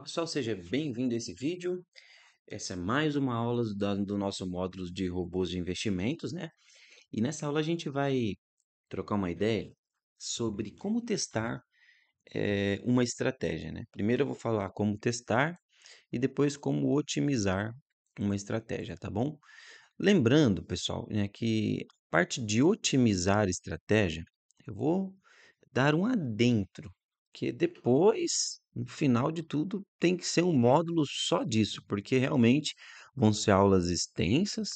Pessoal, seja bem-vindo a esse vídeo. Essa é mais uma aula do nosso módulo de robôs de investimentos, né? E nessa aula a gente vai trocar uma ideia sobre como testar é, uma estratégia, né? Primeiro eu vou falar como testar e depois como otimizar uma estratégia, tá bom? Lembrando, pessoal, né, que a parte de otimizar estratégia, eu vou dar um adentro porque depois, no final de tudo, tem que ser um módulo só disso, porque realmente vão ser aulas extensas,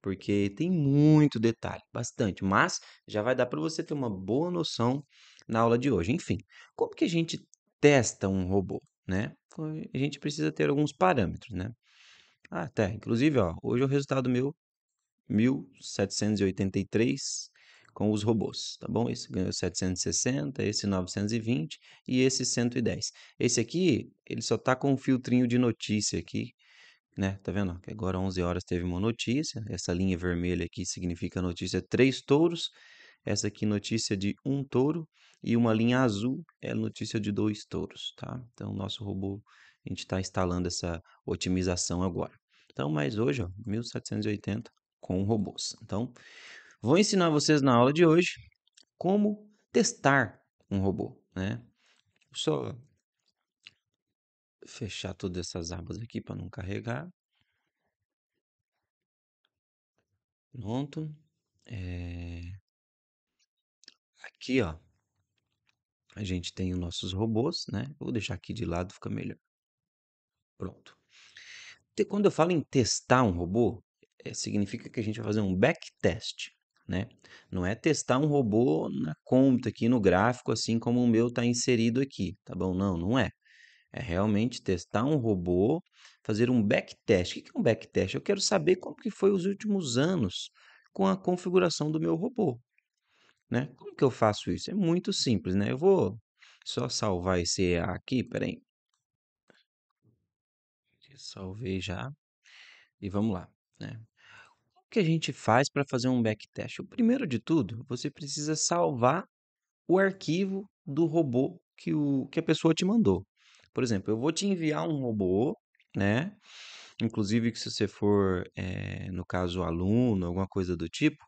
porque tem muito detalhe, bastante, mas já vai dar para você ter uma boa noção na aula de hoje. Enfim, como que a gente testa um robô, né? A gente precisa ter alguns parâmetros, né? até, inclusive, ó, hoje o resultado meu 1783 com os robôs, tá bom? Esse ganhou 760, esse 920 e esse 110. Esse aqui, ele só tá com um filtrinho de notícia aqui, né? Tá vendo? agora 11 horas teve uma notícia, essa linha vermelha aqui significa notícia três touros, essa aqui notícia de um touro e uma linha azul é notícia de dois touros, tá? Então nosso robô a gente está instalando essa otimização agora. Então, mas hoje, ó, 1780 com robôs. Então, Vou ensinar vocês na aula de hoje como testar um robô, né? Só fechar todas essas abas aqui para não carregar. Pronto. É... Aqui, ó, a gente tem os nossos robôs, né? Vou deixar aqui de lado, fica melhor. Pronto. Quando eu falo em testar um robô, é, significa que a gente vai fazer um backtest né? Não é testar um robô na conta aqui no gráfico, assim como o meu está inserido aqui, tá bom? Não, não é. É realmente testar um robô, fazer um backtest. O que é um backtest? Eu quero saber como que foi os últimos anos com a configuração do meu robô, né? Como que eu faço isso? É muito simples, né? Eu vou só salvar esse EA aqui, peraí. Salvei já. E vamos lá, né? O que a gente faz para fazer um backtest? O primeiro de tudo, você precisa salvar o arquivo do robô que, o, que a pessoa te mandou. Por exemplo, eu vou te enviar um robô, né? Inclusive, que se você for, é, no caso, aluno, alguma coisa do tipo,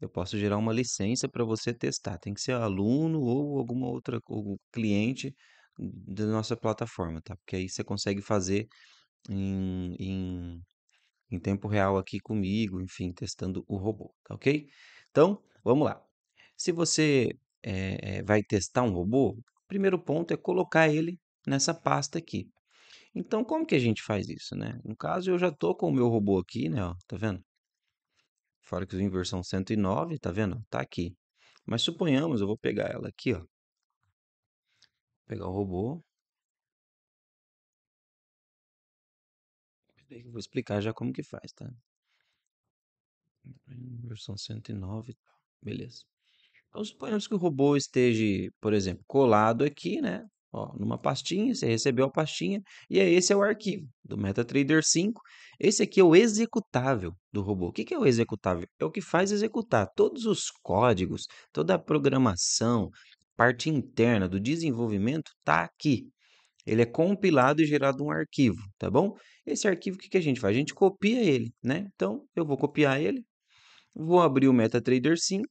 eu posso gerar uma licença para você testar. Tem que ser aluno ou alguma outra ou cliente da nossa plataforma, tá? Porque aí você consegue fazer em, em em tempo real aqui comigo, enfim, testando o robô, tá ok? Então, vamos lá. Se você é, vai testar um robô, o primeiro ponto é colocar ele nessa pasta aqui. Então, como que a gente faz isso, né? No caso, eu já tô com o meu robô aqui, né? Ó, tá vendo? Forex Win versão 109, tá vendo? Tá aqui. Mas suponhamos, eu vou pegar ela aqui, ó. Vou pegar o robô, Eu vou explicar já como que faz, tá? Versão 109 e tal. Beleza. Então, suponhamos que o robô esteja, por exemplo, colado aqui, né? Ó, numa pastinha, você recebeu a pastinha, e aí esse é o arquivo do MetaTrader 5. Esse aqui é o executável do robô. O que é o executável? É o que faz executar todos os códigos, toda a programação, parte interna do desenvolvimento está aqui. Ele é compilado e gerado um arquivo, tá bom? Esse arquivo, o que, que a gente faz? A gente copia ele, né? Então, eu vou copiar ele, vou abrir o MetaTrader 5,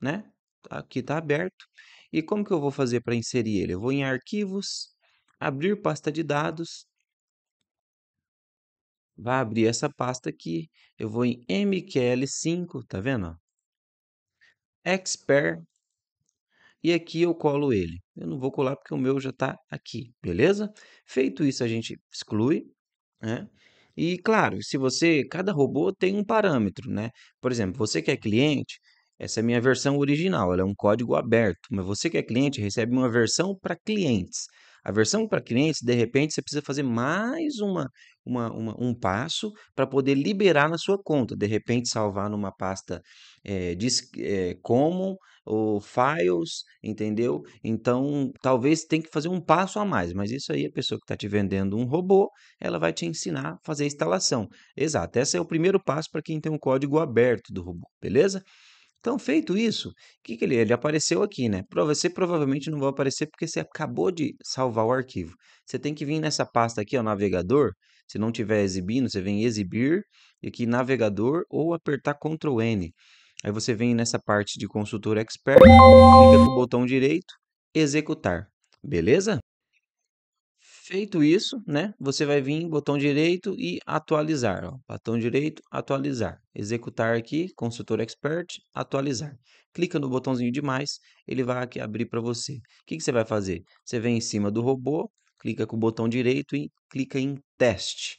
né? Tá, aqui está aberto. E como que eu vou fazer para inserir ele? Eu vou em arquivos, abrir pasta de dados, vai abrir essa pasta aqui, eu vou em MQL5, tá vendo? Expert e aqui eu colo ele. Eu não vou colar porque o meu já está aqui, beleza? Feito isso, a gente exclui, né? E claro, se você, cada robô tem um parâmetro, né? Por exemplo, você que é cliente, essa é a minha versão original, ela é um código aberto, mas você que é cliente recebe uma versão para clientes. A versão para clientes, de repente, você precisa fazer mais uma, uma, uma um passo para poder liberar na sua conta. De repente, salvar numa pasta é, eh, diz, é, eh, Common, ou files, entendeu? Então, talvez tem que fazer um passo a mais, mas isso aí a pessoa que está te vendendo um robô, ela vai te ensinar a fazer a instalação. Exato, esse é o primeiro passo para quem tem um código aberto do robô, beleza? Então, feito isso, o que, que ele, ele apareceu aqui, né? Você provavelmente não vai aparecer porque você acabou de salvar o arquivo. Você tem que vir nessa pasta aqui, ó, navegador. Se não tiver exibindo, você vem exibir e aqui navegador ou apertar Ctrl N. Aí você vem nessa parte de consultor expert, clica com o botão direito, executar. Beleza? Feito isso, né? Você vai vir botão direito e atualizar, ó. Botão direito, atualizar. Executar aqui, consultor expert, atualizar. Clica no botãozinho de mais, ele vai aqui abrir para você. O que, que você vai fazer? Você vem em cima do robô, clica com o botão direito e clica em teste.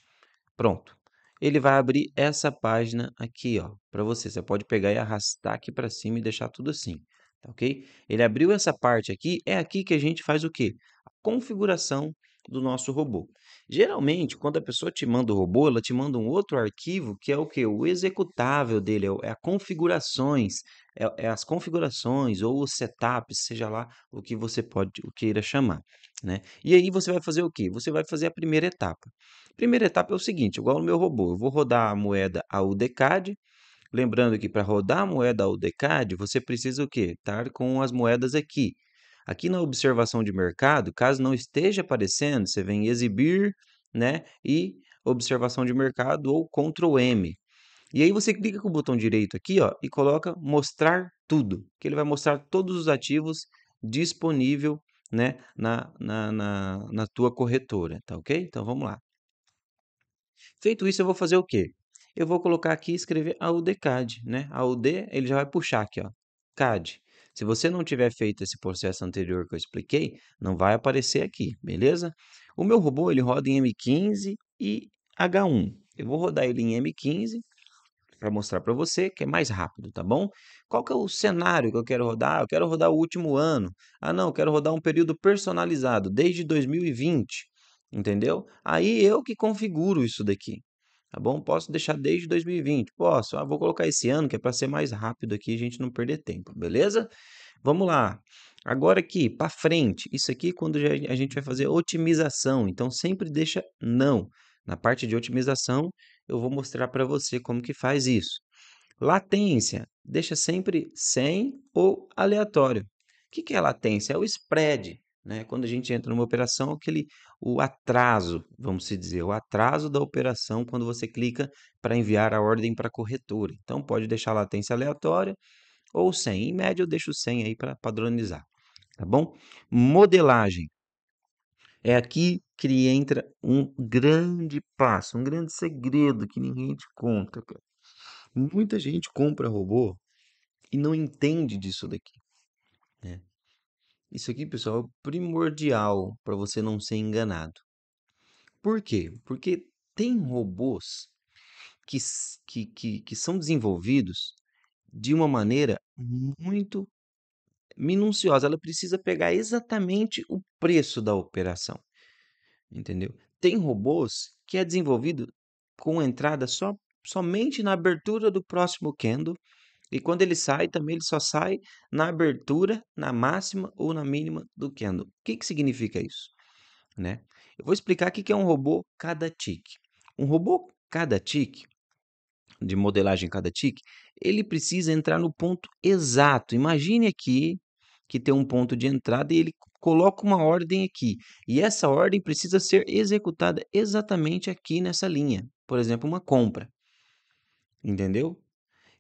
Pronto ele vai abrir essa página aqui, ó, para você. Você pode pegar e arrastar aqui para cima e deixar tudo assim, tá ok? Ele abriu essa parte aqui, é aqui que a gente faz o quê? A configuração do nosso robô. Geralmente, quando a pessoa te manda o robô, ela te manda um outro arquivo que é o que? O executável dele, é, é a configurações é, é as configurações ou os setups, seja lá o que você pode, o queira chamar, né? E aí você vai fazer o que? Você vai fazer a primeira etapa. A primeira etapa é o seguinte, igual no meu robô, eu vou rodar a moeda AUDCAD, Lembrando que para rodar a moeda AUDCAD, você precisa o que? Estar com as moedas aqui. Aqui na observação de mercado, caso não esteja aparecendo, você vem exibir, né? E observação de mercado ou Ctrl M. E aí você clica com o botão direito aqui ó, e coloca mostrar tudo, que ele vai mostrar todos os ativos disponível né, na, na, na, na tua corretora, tá ok? Então vamos lá. Feito isso, eu vou fazer o quê? Eu vou colocar aqui e escrever AUD CAD, né? AUD, ele já vai puxar aqui, ó, CAD. Se você não tiver feito esse processo anterior que eu expliquei, não vai aparecer aqui, beleza? O meu robô, ele roda em M15 e H1. Eu vou rodar ele em M15 para mostrar para você, que é mais rápido, tá bom? Qual que é o cenário que eu quero rodar? Eu quero rodar o último ano. Ah, não, eu quero rodar um período personalizado, desde 2020, entendeu? Aí eu que configuro isso daqui, tá bom? Posso deixar desde 2020, posso. Ah, vou colocar esse ano, que é para ser mais rápido aqui, a gente não perder tempo, beleza? Vamos lá. Agora aqui, para frente, isso aqui é quando a gente vai fazer otimização, então sempre deixa não. Na parte de otimização, eu vou mostrar para você como que faz isso. Latência, deixa sempre sem ou aleatório. O que, que é latência? É o spread, né? Quando a gente entra numa operação, aquele, o atraso, vamos se dizer, o atraso da operação quando você clica para enviar a ordem para a corretora. Então, pode deixar latência aleatória ou sem. Em média, eu deixo sem aí para padronizar, tá bom? Modelagem. É aqui que entra um grande passo, um grande segredo que ninguém te conta, cara. Muita gente compra robô e não entende disso daqui. Né? Isso aqui, pessoal, é primordial para você não ser enganado. Por quê? Porque tem robôs que, que, que, que são desenvolvidos de uma maneira muito minuciosa, ela precisa pegar exatamente o preço da operação. Entendeu? Tem robôs que é desenvolvido com entrada só somente na abertura do próximo candle e quando ele sai, também ele só sai na abertura, na máxima ou na mínima do candle. O que, que significa isso? Né? Eu vou explicar o que é um robô cada tick. Um robô cada tick, de modelagem cada tick, ele precisa entrar no ponto exato. Imagine aqui que tem um ponto de entrada e ele coloca uma ordem aqui. E essa ordem precisa ser executada exatamente aqui nessa linha. Por exemplo, uma compra. Entendeu?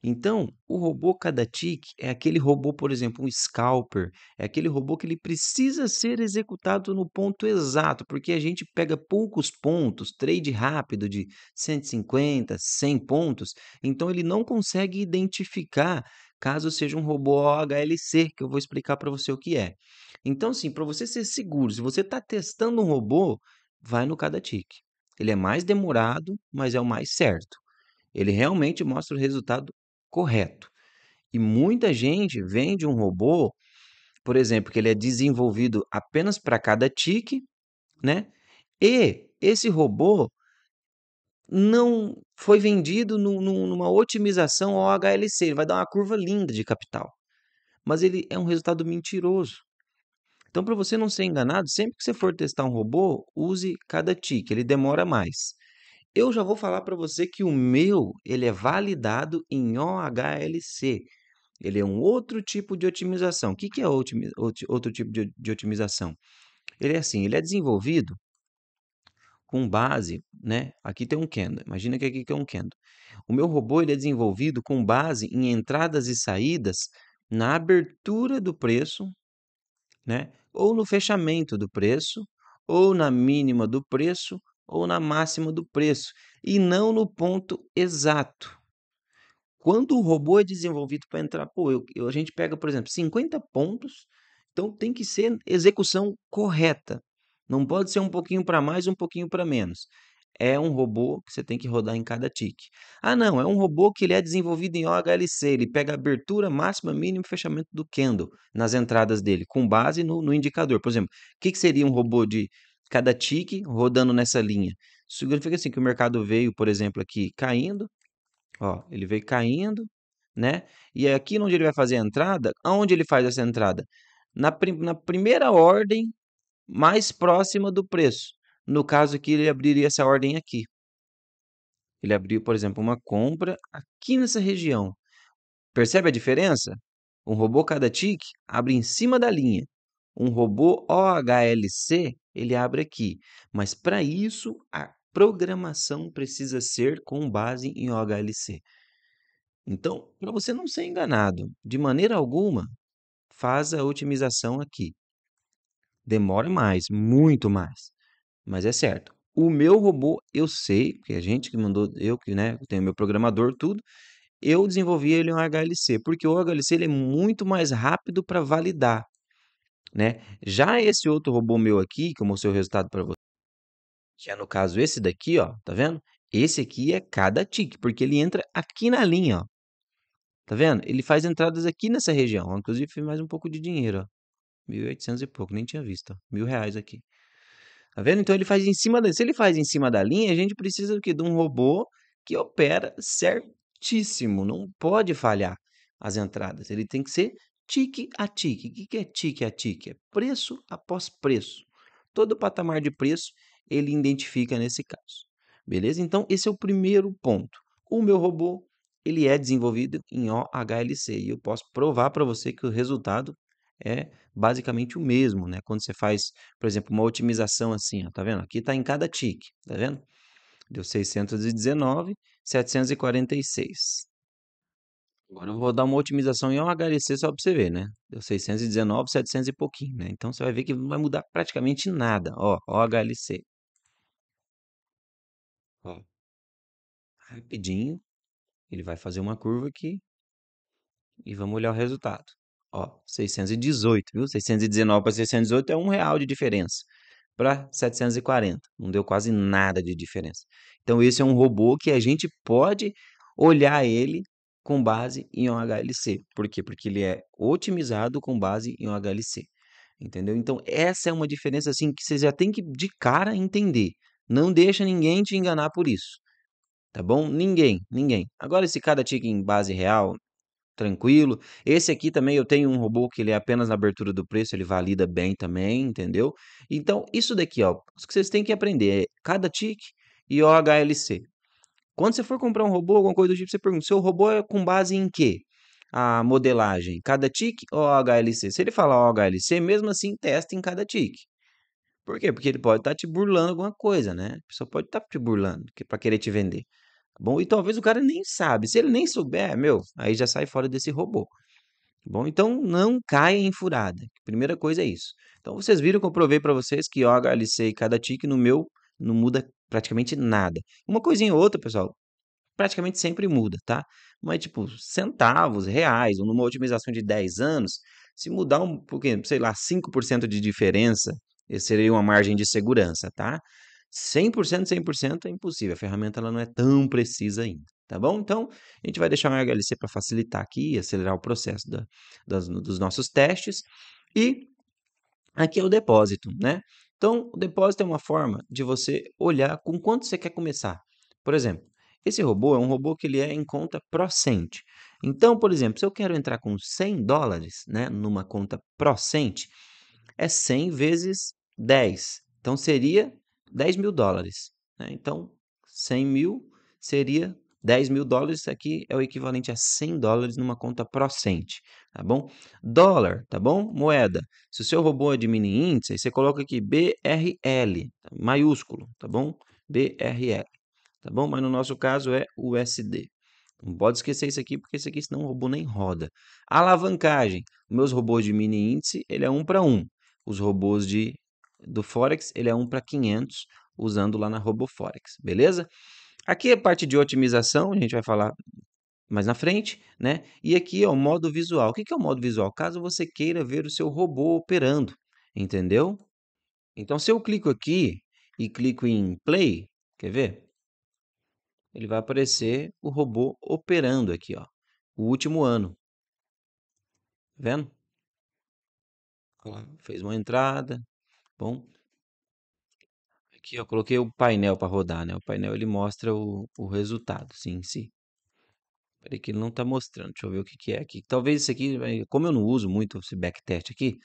Então, o robô cada tique é aquele robô, por exemplo, um scalper, é aquele robô que ele precisa ser executado no ponto exato, porque a gente pega poucos pontos, trade rápido de 150, 100 pontos, então ele não consegue identificar caso seja um robô OHLC, que eu vou explicar para você o que é. Então, sim para você ser seguro, se você está testando um robô, vai no cada Ele é mais demorado, mas é o mais certo. Ele realmente mostra o resultado correto. E muita gente vende um robô, por exemplo, que ele é desenvolvido apenas para cada tique, né? E esse robô não foi vendido no, no, numa otimização ao HLC. Ele vai dar uma curva linda de capital. Mas ele é um resultado mentiroso. Então, para você não ser enganado, sempre que você for testar um robô, use cada tick ele demora mais. Eu já vou falar para você que o meu, ele é validado em OHLC. Ele é um outro tipo de otimização. O que, que é outro tipo de, de otimização? Ele é assim, ele é desenvolvido com base, né? Aqui tem um candle. Imagina que aqui tem é um candle. O meu robô ele é desenvolvido com base em entradas e saídas na abertura do preço, né? Ou no fechamento do preço, ou na mínima do preço, ou na máxima do preço, e não no ponto exato. Quando o robô é desenvolvido para entrar, pô, eu, eu, a gente pega, por exemplo, 50 pontos, então tem que ser execução correta. Não pode ser um pouquinho para mais, um pouquinho para menos. É um robô que você tem que rodar em cada tique. Ah, não, é um robô que ele é desenvolvido em OHLC, ele pega abertura máxima, mínimo e fechamento do candle nas entradas dele, com base no, no indicador. Por exemplo, o que, que seria um robô de cada tique rodando nessa linha? significa assim que o mercado veio, por exemplo, aqui caindo, ó, ele veio caindo, né? E é aqui onde ele vai fazer a entrada, aonde ele faz essa entrada? Na, prim na primeira ordem mais próxima do preço. No caso aqui, ele abriria essa ordem aqui. Ele abriu, por exemplo, uma compra aqui nessa região. Percebe a diferença? Um robô cada tick abre em cima da linha. Um robô OHLC, ele abre aqui. Mas para isso, a programação precisa ser com base em OHLC. Então, para você não ser enganado de maneira alguma, faz a otimização aqui demora mais, muito mais. Mas é certo. O meu robô, eu sei, que a gente que mandou, eu que né, tenho meu programador, tudo, eu desenvolvi ele um HLC, porque o HLC ele é muito mais rápido para validar. Né? Já esse outro robô meu aqui, que eu mostrei o resultado para você, que é no caso esse daqui, ó, tá vendo? Esse aqui é cada tique, porque ele entra aqui na linha, ó. Tá vendo? Ele faz entradas aqui nessa região. inclusive, fiz mais um pouco de dinheiro. Ó. 1.800 e pouco, nem tinha visto, Mil reais aqui. Tá vendo? Então ele faz em cima da. Se ele faz em cima da linha, a gente precisa do quê? De um robô que opera certíssimo. Não pode falhar as entradas. Ele tem que ser tique a tique. O que é tique a tique? É preço após preço. Todo patamar de preço ele identifica nesse caso. Beleza? Então, esse é o primeiro ponto. O meu robô ele é desenvolvido em OHLC e eu posso provar para você que o resultado é basicamente o mesmo, né? Quando você faz, por exemplo, uma otimização assim, ó, tá vendo? Aqui está em cada tique, tá vendo? Deu 619, 746. Agora eu vou dar uma otimização em um HLC só para você ver, né? Deu 619, 700 e pouquinho, né? Então você vai ver que não vai mudar praticamente nada, ó, OHLC. HLC. Ó. Rapidinho, ele vai fazer uma curva aqui e vamos olhar o resultado. Ó, 618, viu? 619 para 618 é um real de diferença. Para 740, não deu quase nada de diferença. Então, esse é um robô que a gente pode olhar ele com base em um HLC. Por quê? Porque ele é otimizado com base em um HLC. Entendeu? Então, essa é uma diferença assim que você já tem que de cara entender. Não deixa ninguém te enganar por isso. Tá bom? Ninguém, ninguém. Agora, se cada ticket em base real tranquilo. Esse aqui também eu tenho um robô que ele é apenas na abertura do preço, ele valida bem também, entendeu? Então, isso daqui, ó, o que vocês têm que aprender é cada tick e o HLC. Quando você for comprar um robô, alguma coisa do tipo, você pergunta, seu robô é com base em quê? A modelagem, cada tick ou HLC? Se ele falar HLC, mesmo assim, testa em cada tick. Por quê? Porque ele pode estar tá te burlando alguma coisa, né? A pessoa pode estar tá te burlando é para querer te vender. Bom, e talvez o cara nem sabe. Se ele nem souber, é meu, aí já sai fora desse robô. Bom, então não caia em furada. Primeira coisa é isso. Então vocês viram que eu provei para vocês que o HLC e cada tique no meu não muda praticamente nada. Uma coisinha ou outra, pessoal, praticamente sempre muda, tá? Mas tipo, centavos, reais, ou numa otimização de 10 anos, se mudar um pouquinho, sei lá, 5% de diferença, seria uma margem de segurança, tá? 100%, 100% é impossível. A ferramenta ela não é tão precisa ainda, tá bom? Então, a gente vai deixar um HLC para facilitar aqui e acelerar o processo da, das, dos nossos testes. E aqui é o depósito, né? Então, o depósito é uma forma de você olhar com quanto você quer começar. Por exemplo, esse robô é um robô que ele é em conta procente Então, por exemplo, se eu quero entrar com 100 dólares né, numa conta procente é 100 vezes 10. Então, seria 10 mil dólares. Né? Então, 100 mil seria 10 mil dólares aqui é o equivalente a 100 dólares numa conta procente, tá bom? Dólar, tá bom? Moeda. Se o seu robô é de mini índice, você coloca aqui BRL, tá, maiúsculo, tá bom? BRL, tá bom? Mas no nosso caso é USD. Não pode esquecer isso aqui, porque isso aqui senão o robô nem roda. Alavancagem. Meus robôs de mini índice, ele é 1 para 1. Os robôs de do Forex, ele é 1 para 500, usando lá na RoboForex, beleza? Aqui é parte de otimização, a gente vai falar mais na frente, né? E aqui é o modo visual. O que é o modo visual? Caso você queira ver o seu robô operando, entendeu? Então, se eu clico aqui e clico em play, quer ver? Ele vai aparecer o robô operando aqui, ó. O último ano. Tá vendo? Fez uma entrada, Bom, aqui eu coloquei o painel para rodar, né? O painel ele mostra o, o resultado, sim, sim Peraí que ele não está mostrando. Deixa eu ver o que, que é aqui. Talvez isso aqui, eh, como eu não uso muito esse backtest aqui,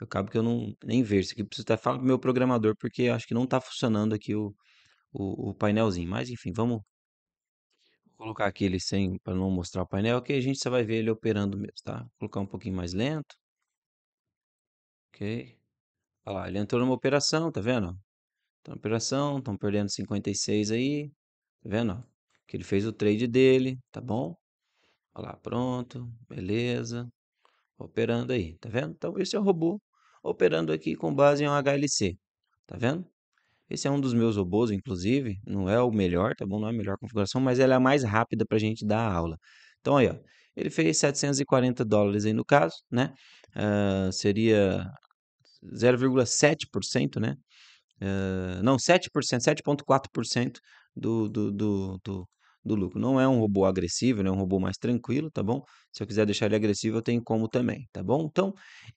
eu acabo que eu não nem vejo isso aqui. Preciso até falar pro meu programador, porque acho que não está funcionando aqui o, o, o, painelzinho. Mas enfim, vamos colocar aqui ele sem para não mostrar o painel, que a gente só vai ver ele operando mesmo, tá? Vou colocar um pouquinho mais lento. Ok. Olha lá, ele entrou numa operação, tá vendo? Tá na operação, estão perdendo 56 aí. Tá vendo? Que ele fez o trade dele, tá bom? Olha lá, pronto, beleza. Operando aí, tá vendo? Então, esse é o robô operando aqui com base em um HLC, tá vendo? Esse é um dos meus robôs, inclusive, não é o melhor, tá bom? Não é a melhor configuração, mas ela é a mais rápida para a gente dar a aula. Então, aí, ó, ele fez 740 dólares aí no caso, né? Uh, seria 0,7%, né? Uh, não, 7%, 7,4% do, do, do, do, do lucro. Não é um robô agressivo, é né? um robô mais tranquilo, tá bom? Se eu quiser deixar ele agressivo, eu tenho como também, tá bom? Então,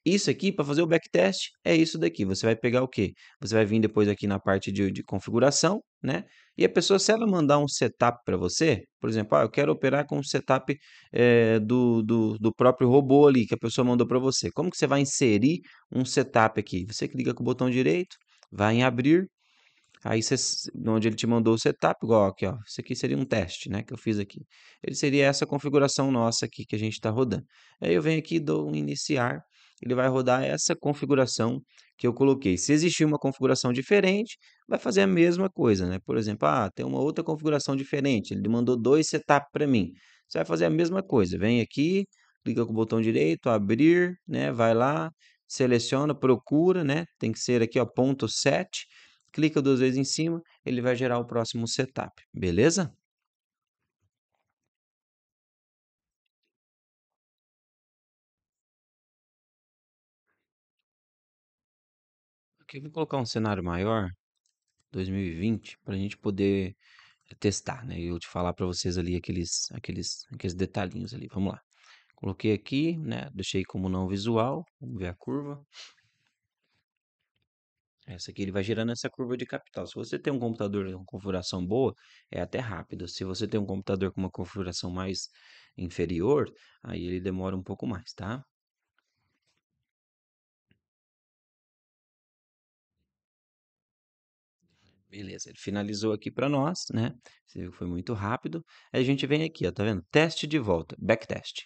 isso aqui, para fazer o backtest, é isso daqui. Você vai pegar o quê? Você vai vir depois aqui na parte de, de configuração, né? E a pessoa, se ela mandar um setup para você, por exemplo, ah, eu quero operar com o setup é, do, do, do próprio robô ali que a pessoa mandou para você. Como que você vai inserir um setup aqui? Você clica com o botão direito, vai em abrir, Aí você, onde ele te mandou o setup, igual aqui, ó. Isso aqui seria um teste, né? Que eu fiz aqui. Ele seria essa configuração nossa aqui que a gente está rodando. Aí eu venho aqui dou um iniciar. Ele vai rodar essa configuração que eu coloquei. Se existir uma configuração diferente, vai fazer a mesma coisa, né? Por exemplo, ah, tem uma outra configuração diferente. Ele mandou dois setup para mim. Você vai fazer a mesma coisa. Vem aqui, clica com o botão direito, abrir, né? Vai lá, seleciona, procura, né? Tem que ser aqui, ó, ponto set clica duas vezes em cima, ele vai gerar o próximo setup, beleza? Aqui vou colocar um cenário maior, 2020, para a gente poder testar, né? E Eu te falar para vocês ali aqueles, aqueles, aqueles detalhinhos ali. Vamos lá. Coloquei aqui, né? Deixei como não visual. Vamos ver a curva. Essa aqui ele vai girando essa curva de capital. Se você tem um computador com configuração boa, é até rápido. Se você tem um computador com uma configuração mais inferior, aí ele demora um pouco mais, tá? Beleza, ele finalizou aqui para nós, né? Você viu que foi muito rápido. Aí a gente vem aqui, ó, tá vendo? Teste de volta, backtest.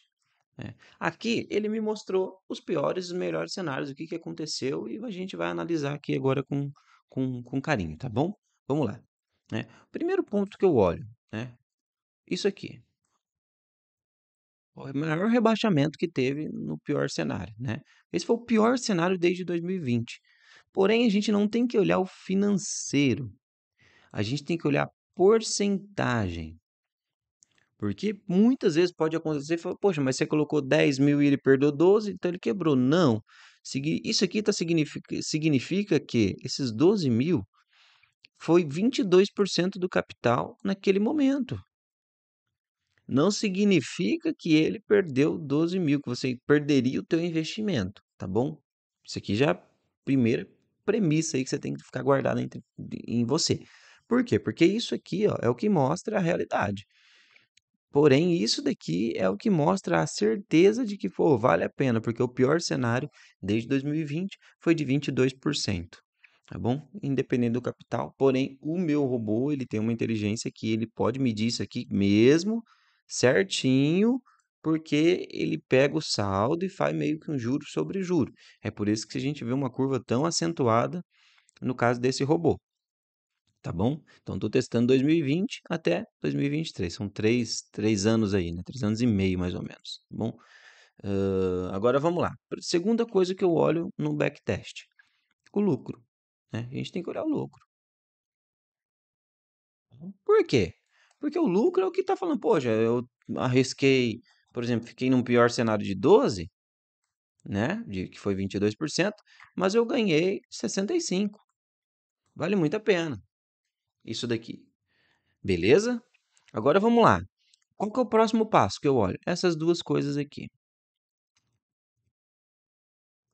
É. Aqui ele me mostrou os piores e melhores cenários, o que, que aconteceu, e a gente vai analisar aqui agora com, com, com carinho, tá bom? Vamos lá. Né. Primeiro ponto que eu olho, né? Isso aqui. É o maior rebaixamento que teve no pior cenário, né? Esse foi o pior cenário desde 2020. Porém, a gente não tem que olhar o financeiro. A gente tem que olhar a porcentagem. Porque muitas vezes pode acontecer, fala, poxa, mas você colocou 10 mil e ele perdeu 12, então ele quebrou. Não. Isso aqui tá, significa, significa que esses 12 mil foi 22% do capital naquele momento. Não significa que ele perdeu 12 mil, que você perderia o teu investimento, tá bom? Isso aqui já é a primeira premissa aí que você tem que ficar guardada em você. Por quê? Porque isso aqui ó, é o que mostra a realidade. Porém, isso daqui é o que mostra a certeza de que pô, vale a pena, porque o pior cenário desde 2020 foi de 22%, tá bom? Independente do capital, porém o meu robô, ele tem uma inteligência que ele pode medir isso aqui mesmo certinho, porque ele pega o saldo e faz meio que um juro sobre juro. É por isso que a gente vê uma curva tão acentuada no caso desse robô tá bom? Então, estou testando 2020 até 2023, são três, três anos aí, né? Três anos e meio, mais ou menos, tá bom? Uh, agora, vamos lá. Segunda coisa que eu olho no backtest, o lucro. Né? A gente tem que olhar o lucro. Por quê? Porque o lucro é o que está falando, poxa, eu arrisquei, por exemplo, fiquei num pior cenário de 12, né, de, que foi 22%, mas eu ganhei 65. Vale muito a pena. Isso daqui. Beleza? Agora vamos lá. Qual que é o próximo passo que eu olho? Essas duas coisas aqui.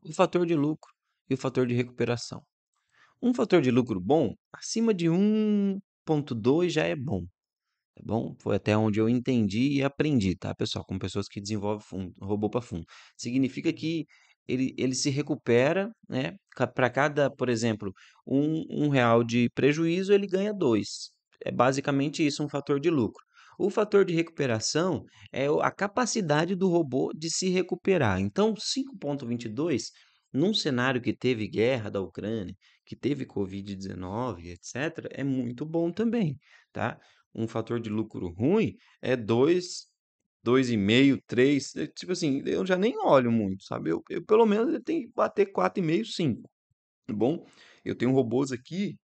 O fator de lucro e o fator de recuperação. Um fator de lucro bom, acima de 1.2 já é bom. Tá bom? Foi até onde eu entendi e aprendi, tá, pessoal? Com pessoas que desenvolvem fundo, robô para fundo. Significa que ele, ele se recupera, né? Para cada, por exemplo, um, um real de prejuízo, ele ganha dois. É basicamente isso, um fator de lucro. O fator de recuperação é a capacidade do robô de se recuperar. Então, 5,22, num cenário que teve guerra da Ucrânia, que teve Covid-19, etc., é muito bom também, tá? Um fator de lucro ruim é 2 2,5, 3. Eh, tipo assim, eu já nem olho muito, sabe? Eu, eu pelo menos ele tem que bater 4,5, 5. Tá bom? Eu tenho robôs aqui,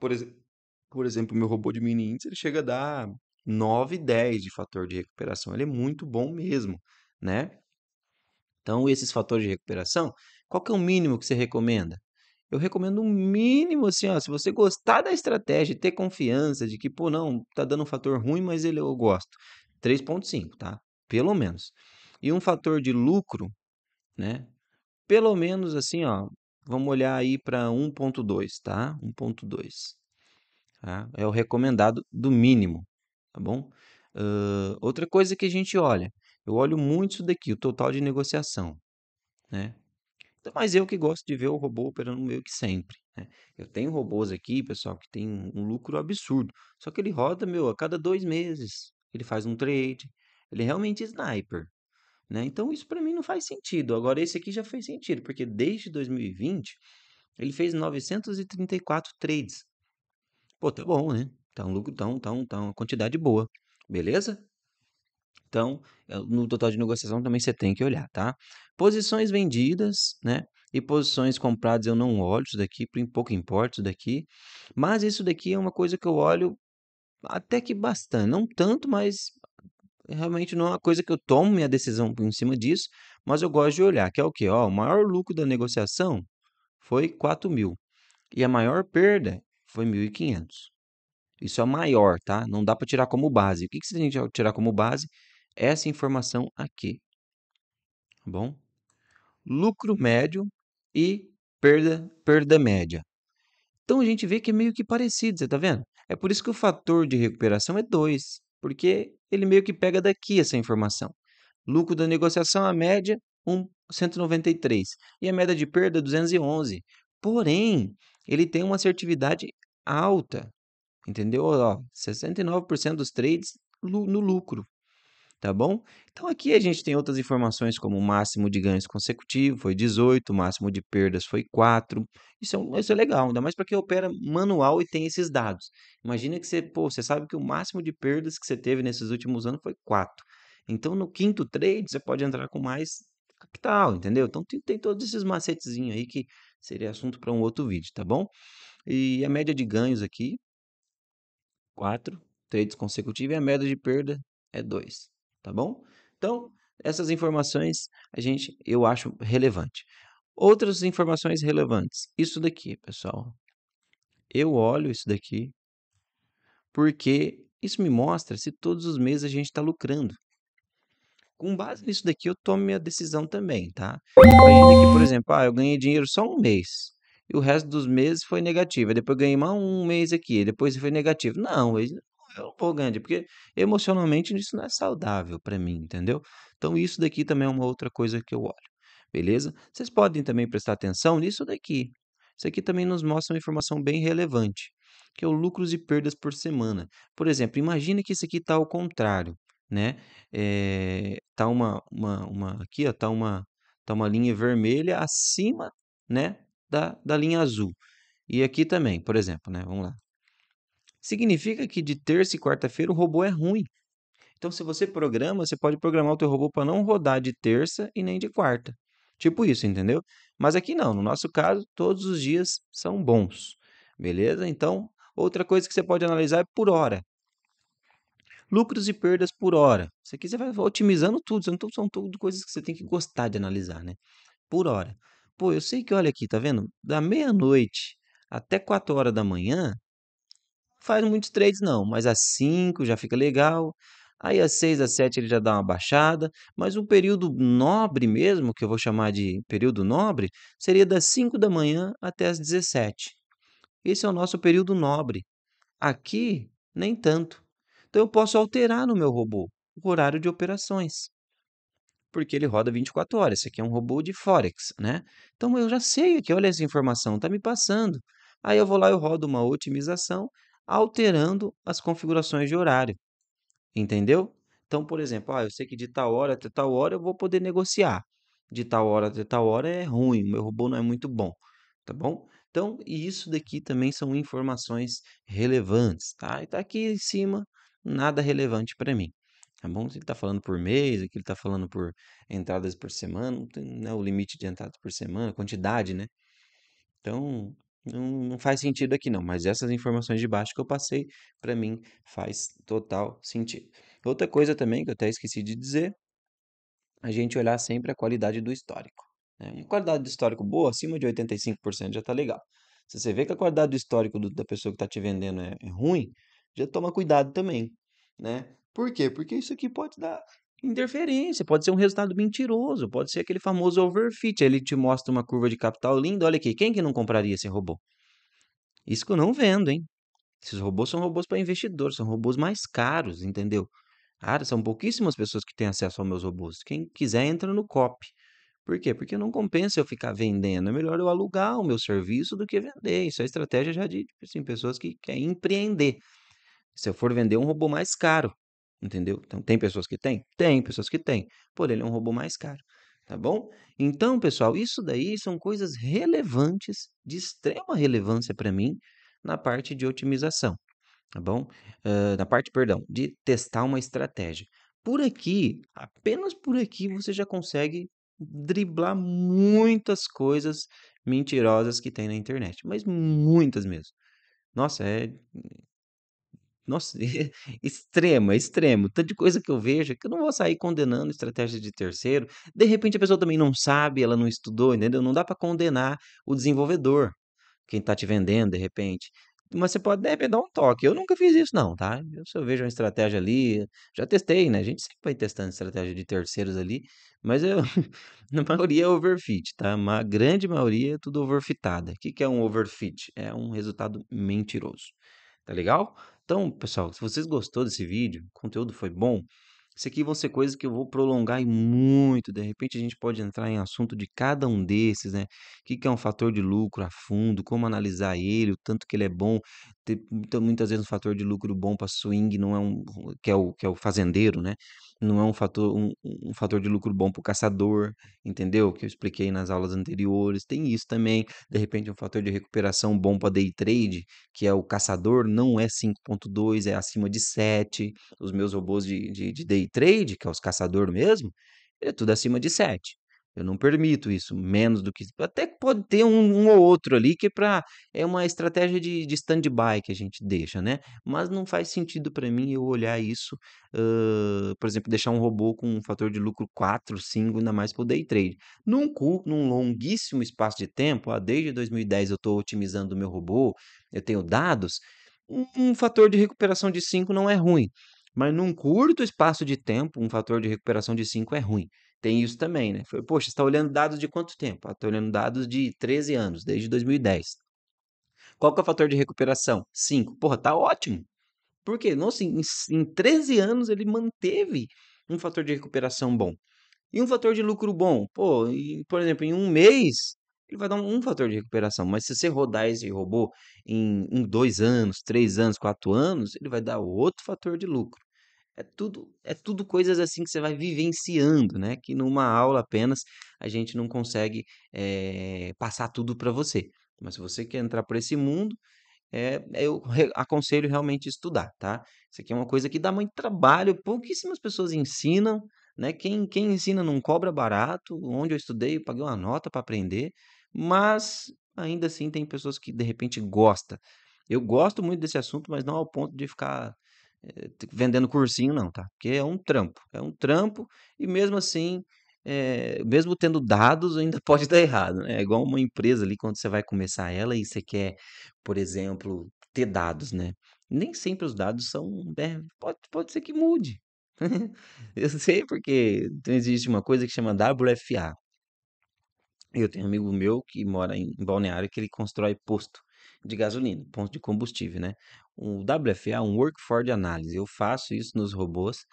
por, exemplo por exemplo, meu robô de mini índice, ele chega a dar nove dez de fator de recuperação. Ele é muito bom mesmo, né? Então, esses fatores de recuperação, qual que é o mínimo que você recomenda? Eu recomendo um mínimo assim, ó, se você gostar da estratégia e ter confiança de que, pô, não, tá dando um fator ruim, mas ele eu gosto. 3.5, tá? pelo menos. E um fator de lucro, né? Pelo menos assim, ó, vamos olhar aí para 1.2, tá? 1.2. Tá? É o recomendado do mínimo, tá bom? Uh, outra coisa que a gente olha, eu olho muito isso daqui, o total de negociação, né? Então, mas eu que gosto de ver o robô operando meio que sempre. Né? Eu tenho robôs aqui, pessoal, que tem um lucro absurdo. Só que ele roda, meu, a cada dois meses. Ele faz um trade, ele é realmente sniper. Né? Então isso para mim não faz sentido. Agora esse aqui já fez sentido, porque desde 2020 ele fez 934 trades. Pô, tá bom, né? Tá um lucro, tá, um, tá, um, tá uma quantidade boa. Beleza? Então, no total de negociação também você tem que olhar, tá? Posições vendidas, né? E posições compradas eu não olho isso daqui, pouco importa isso daqui. Mas isso daqui é uma coisa que eu olho até que bastante. Não tanto, mas realmente não é uma coisa que eu tomo minha decisão em cima disso, mas eu gosto de olhar, que é o que? Ó, o maior lucro da negociação foi 4 mil e a maior perda foi 1.500. Isso é maior, tá? Não dá para tirar como base. O que, que você tem que tirar como base? Essa informação aqui. Tá bom? Lucro médio e perda, perda média. Então a gente vê que é meio que parecido, você tá vendo? É por isso que o fator de recuperação é 2, porque ele meio que pega daqui essa informação. Lucro da negociação, a média, 193. E a média de perda, 211. Porém, ele tem uma assertividade alta. Entendeu? Ó, 69% dos trades no lucro tá bom? Então aqui a gente tem outras informações como o máximo de ganhos consecutivo foi 18, o máximo de perdas foi 4. Isso é, um, isso é legal, ainda mais para quem opera manual e tem esses dados. Imagina que você, pô, você sabe que o máximo de perdas que você teve nesses últimos anos foi 4. Então no quinto trade você pode entrar com mais capital, entendeu? Então tem, tem todos esses macetezinhos aí que seria assunto para um outro vídeo, tá bom? E a média de ganhos aqui 4 trades consecutivos e a média de perda é 2 tá bom? Então, essas informações a gente eu acho relevante. Outras informações relevantes. Isso daqui, pessoal. Eu olho isso daqui porque isso me mostra se todos os meses a gente está lucrando. Com base nisso daqui, eu tomo minha decisão também, tá? que, por exemplo, ah, eu ganhei dinheiro só um mês e o resto dos meses foi negativo. Depois ganhei mais um mês aqui, depois foi negativo. Não, eu é não vou, Gandhi, porque emocionalmente isso não é saudável para mim, entendeu? Então, isso daqui também é uma outra coisa que eu olho, beleza? Vocês podem também prestar atenção nisso daqui. Isso aqui também nos mostra uma informação bem relevante, que é o lucros e perdas por semana. Por exemplo, imagine que isso aqui está ao contrário, né? É, tá uma, uma, uma aqui, ó, tá uma, tá uma linha vermelha acima, né, da, da linha azul. E aqui também, por exemplo, né? Vamos lá significa que de terça e quarta-feira o robô é ruim. Então, se você programa, você pode programar o teu robô para não rodar de terça e nem de quarta. Tipo isso, entendeu? Mas aqui não, no nosso caso, todos os dias são bons. Beleza? Então, outra coisa que você pode analisar é por hora. Lucros e perdas por hora. Isso aqui você vai otimizando tudo, são tudo coisas que você tem que gostar de analisar, né? Por hora. Pô, eu sei que, olha aqui, tá vendo? Da meia-noite até 4 horas da manhã, faz muitos trades não, mas a 5 já fica legal. Aí a 6, a 7 ele já dá uma baixada, mas o período nobre mesmo, que eu vou chamar de período nobre, seria das 5 da manhã até as 17. Esse é o nosso período nobre. Aqui, nem tanto. Então eu posso alterar no meu robô o horário de operações. Porque ele roda 24 horas. Esse aqui é um robô de Forex, né? Então eu já sei aqui, olha essa informação, tá me passando. Aí eu vou lá, eu rodo uma otimização alterando as configurações de horário. Entendeu? Então, por exemplo, ah, eu sei que de tal hora até tal hora eu vou poder negociar. De tal hora até tal hora é ruim, meu robô não é muito bom, tá bom? Então, isso daqui também são informações relevantes, tá? E tá aqui em cima, nada relevante para mim, tá bom? Se ele tá falando por mês, aqui ele tá falando por entradas por semana, não tem, né, o limite de entradas por semana, quantidade, né? Então, não, não faz sentido aqui não, mas essas informações de baixo que eu passei, para mim, faz total sentido. Outra coisa também que eu até esqueci de dizer, a gente olhar sempre a qualidade do histórico. Né? Uma qualidade do histórico boa, acima de 85% já está legal. Se você vê que a qualidade do histórico do, da pessoa que está te vendendo é, é ruim, já toma cuidado também, né? Por quê? Porque isso aqui pode dar interferência, pode ser um resultado mentiroso, pode ser aquele famoso overfit. Ele te mostra uma curva de capital linda, olha aqui, quem que não compraria esse robô? Isso que eu não vendo, hein? Esses robôs são robôs para investidores, são robôs mais caros, entendeu? Cara, ah, são pouquíssimas pessoas que têm acesso aos meus robôs. Quem quiser entra no COP. Por quê? Porque não compensa eu ficar vendendo. É melhor eu alugar o meu serviço do que vender. Isso é estratégia já de tipo assim, pessoas que querem empreender. Se eu for vender um robô mais caro, entendeu? Então, tem pessoas que têm? Tem pessoas que têm, porém ele é um robô mais caro, tá bom? Então, pessoal, isso daí são coisas relevantes, de extrema relevância para mim, na parte de otimização, tá bom? Uh, na parte, perdão, de testar uma estratégia. Por aqui, apenas por aqui, você já consegue driblar muitas coisas mentirosas que tem na internet, mas muitas mesmo. Nossa, é nossa, extrema, extremo. Tanto de coisa que eu vejo é que eu não vou sair condenando estratégia de terceiro. De repente a pessoa também não sabe, ela não estudou, entendeu? Não dá para condenar o desenvolvedor, quem tá te vendendo, de repente. Mas você pode, de repente, dar um toque. Eu nunca fiz isso, não, tá? Eu, se eu vejo uma estratégia ali, já testei, né? A gente sempre vai testando estratégia de terceiros ali, mas eu, na maioria é overfit, tá? Uma grande maioria é tudo overfitada. O que, que é um overfit? É um resultado mentiroso. Tá legal? Então, pessoal, se vocês gostou desse vídeo, o conteúdo foi bom, isso aqui vão ser coisas que eu vou prolongar e muito. De repente a gente pode entrar em assunto de cada um desses, né? O que é um fator de lucro a fundo, como analisar ele, o tanto que ele é bom. Tem, então, muitas vezes um fator de lucro bom para swing não é um que é o que é o fazendeiro, né? não é um fator, um, um fator de lucro bom para o caçador, entendeu? Que eu expliquei nas aulas anteriores. Tem isso também. De repente, é um fator de recuperação bom para day trade, que é o caçador, não é 5,2, é acima de 7. Os meus robôs de, de, de day trade, que é os caçador mesmo, é tudo acima de 7. Eu não permito isso, menos do que. Até pode ter um, um, ou outro ali que é, pra, é uma estratégia de, de stand-by que a gente deixa, né? Mas não faz sentido para mim eu olhar isso, uh, por exemplo, deixar um robô com um fator de lucro 4, 5, ainda mais para o day trade. Num, num longuíssimo espaço de tempo, ah, desde 2010 eu estou otimizando o meu robô, eu tenho dados, um, um fator de recuperação de 5 não é ruim. Mas num curto espaço de tempo, um fator de recuperação de 5 é ruim. Tem isso também, né? Foi, poxa, está olhando dados de quanto tempo? Está ah, olhando dados de 13 anos, desde 2010. Qual que é o fator de recuperação? 5. Porra, tá ótimo. Por quê? Nossa, em, em 13 anos ele manteve um fator de recuperação bom. E um fator de lucro bom? Pô, e, por exemplo, em um mês ele vai dar um, um, fator de recuperação. Mas se você rodar esse robô em um, dois anos, três anos, quatro anos, ele vai dar outro fator de lucro. É tudo, é tudo coisas assim que você vai vivenciando, né? Que numa aula apenas a gente não consegue é, passar tudo para você. Mas se você quer entrar por esse mundo, é, eu aconselho realmente estudar, tá? Isso aqui é uma coisa que dá muito trabalho, pouquíssimas pessoas ensinam, né? Quem, quem ensina não cobra barato. Onde eu estudei, eu paguei uma nota para aprender, mas ainda assim tem pessoas que de repente gostam. Eu gosto muito desse assunto, mas não ao ponto de ficar eh, vendendo cursinho, não, tá? Porque é um trampo. É um trampo e mesmo assim, é, mesmo tendo dados, ainda pode dar errado. Né? É igual uma empresa ali, quando você vai começar ela e você quer, por exemplo, ter dados, né? Nem sempre os dados são. É, pode, pode ser que mude. Eu sei porque existe uma coisa que chama WFA. Eu tenho um amigo meu que mora em Balneário que ele constrói posto de gasolina, ponto de combustível, né? um WFA, um de Analysis. Eu faço isso nos robôs.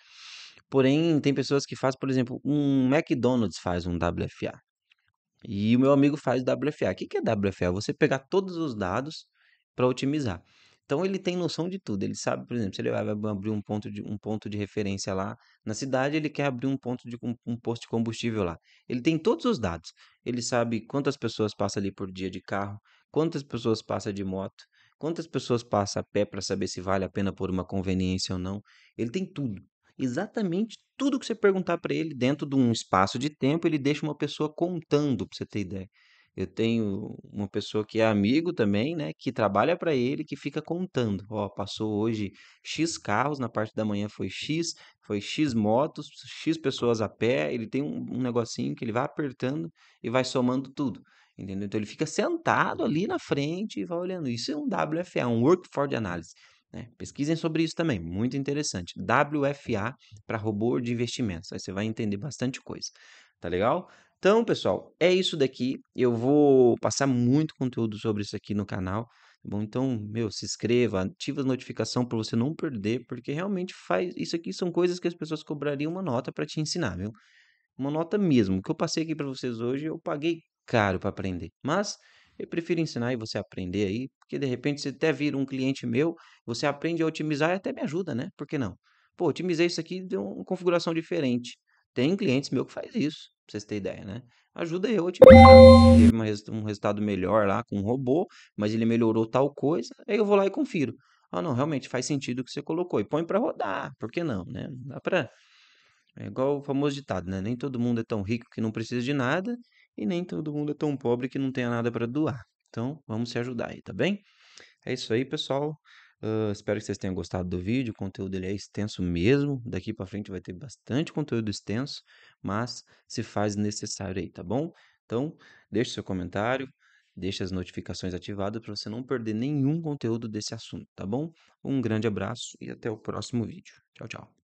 Porém, tem pessoas que fazem, por exemplo, um McDonald's faz um WFA. E o meu amigo faz WFA. O que é WFA? Você pegar todos os dados para otimizar. Então ele tem noção de tudo. Ele sabe, por exemplo, se ele vai abrir um ponto de, um ponto de referência lá na cidade, ele quer abrir um ponto de um, um posto de combustível lá. Ele tem todos os dados. Ele sabe quantas pessoas passam ali por dia de carro, quantas pessoas passam de moto, Quantas pessoas passa a pé para saber se vale a pena por uma conveniência ou não? Ele tem tudo. Exatamente tudo que você perguntar para ele dentro de um espaço de tempo, ele deixa uma pessoa contando, para você ter ideia. Eu tenho uma pessoa que é amigo também, né, que trabalha para ele, que fica contando. Ó, passou hoje X carros, na parte da manhã foi X, foi X motos, X pessoas a pé. Ele tem um, um negocinho que ele vai apertando e vai somando tudo. Entendeu? Então ele fica sentado ali na frente e vai olhando. Isso é um WFA, é um Workflow de Analysis. Né? Pesquisem sobre isso também, muito interessante. WFA para robô de investimentos. Aí você vai entender bastante coisa. Tá legal? Então, pessoal, é isso daqui. Eu vou passar muito conteúdo sobre isso aqui no canal. Tá bom, então, meu, se inscreva, ativa a notificação para você não perder, porque realmente faz. Isso aqui são coisas que as pessoas cobrariam uma nota para te ensinar, viu? Uma nota mesmo. O que eu passei aqui para vocês hoje, eu paguei caro para aprender. Mas eu prefiro ensinar e você aprender aí, porque de repente você até vira um cliente meu, você aprende a otimizar e até me ajuda, né? Por que não? Pô, otimizei isso aqui de uma configuração diferente. Tem clientes meu que faz isso, pra vocês terem ideia, né? Ajuda eu a otimizar. Teve uma, um resultado melhor lá com um robô, mas ele melhorou tal coisa, aí eu vou lá e confiro. Ah, não, realmente faz sentido o que você colocou. E põe para rodar, por que não, né? Dá pra... É igual o famoso ditado, né? Nem todo mundo é tão rico que não precisa de nada e nem todo mundo é tão pobre que não tenha nada para doar. Então, vamos se ajudar aí, tá bem? É isso aí, pessoal. Uh, espero que vocês tenham gostado do vídeo. O conteúdo ele é extenso mesmo. Daqui para frente vai ter bastante conteúdo extenso, mas se faz necessário aí, tá bom? Então, deixe seu comentário, deixe as notificações ativadas para você não perder nenhum conteúdo desse assunto, tá bom? Um grande abraço e até o próximo vídeo. Tchau, tchau.